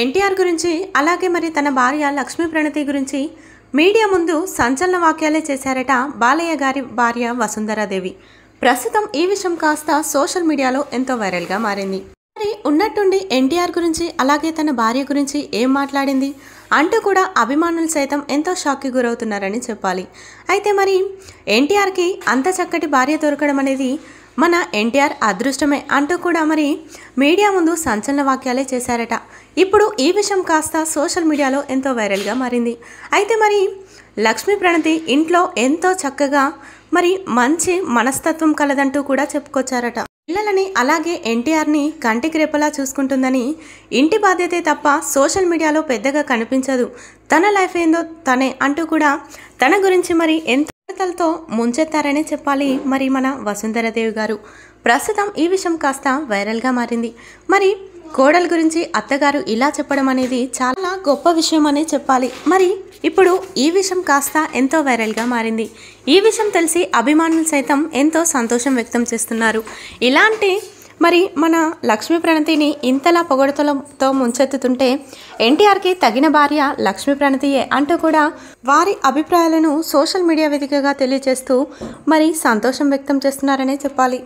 ఎన్టీఆర్ గురించి అలాగే మరి తన భార్య లక్ష్మీ ప్రణతి గురించి మీడియా ముందు సంచలన వాక్యాలే చేశారట బాలయ్య గారి భార్య వసుంధరాదేవి ప్రస్తుతం ఈ విషయం కాస్త సోషల్ మీడియాలో ఎంతో వైరల్గా మారింది మరి ఉన్నట్టుండి ఎన్టీఆర్ గురించి అలాగే తన భార్య గురించి ఏం మాట్లాడింది అంటూ కూడా అభిమానులు సైతం ఎంతో షాక్కి గురవుతున్నారని చెప్పాలి అయితే మరి ఎన్టీఆర్కి అంత చక్కటి భార్య దొరకడం అనేది మన ఎన్టీఆర్ అదృష్టమే అంటూ కూడా మరి మీడియా ముందు సంచలన వాక్యాలే చేశారట ఇప్పుడు ఈ విషయం కాస్త సోషల్ మీడియాలో ఎంతో వైరల్గా మారింది అయితే మరి లక్ష్మీ ప్రణతి ఇంట్లో ఎంతో చక్కగా మరి మంచి మనస్తత్వం కలదంటూ కూడా చెప్పుకొచ్చారట పిల్లలని అలాగే ఎన్టీఆర్ని కంటికి రేపలా చూసుకుంటుందని ఇంటి బాధ్యతే తప్ప సోషల్ మీడియాలో పెద్దగా కనిపించదు తన లైఫ్ ఏందో తనే అంటూ కూడా తన గురించి మరి ఎంత తలతో ముంచెత్తారనే చెప్పాలి మరి మన వసుంధరదేవి గారు ప్రస్తుతం ఈ విషయం కాస్త వైరల్గా మారింది మరి కోడల గురించి అత్తగారు ఇలా చెప్పడం అనేది చాలా గొప్ప విషయం అనే చెప్పాలి మరి ఇప్పుడు ఈ విషయం కాస్త ఎంతో వైరల్గా మారింది ఈ విషయం తెలిసి అభిమానులు సైతం ఎంతో సంతోషం వ్యక్తం చేస్తున్నారు ఇలాంటి మరి మన లక్ష్మీ ప్రణతిని ఇంతలా పొగడతలతో ముంచెత్తుతుంటే ఎన్టీఆర్కి తగిన భార్య లక్ష్మీ ప్రణతియే అంటూ కూడా వారి అభిప్రాయాలను సోషల్ మీడియా వేదికగా తెలియజేస్తూ మరి సంతోషం వ్యక్తం చేస్తున్నారనే చెప్పాలి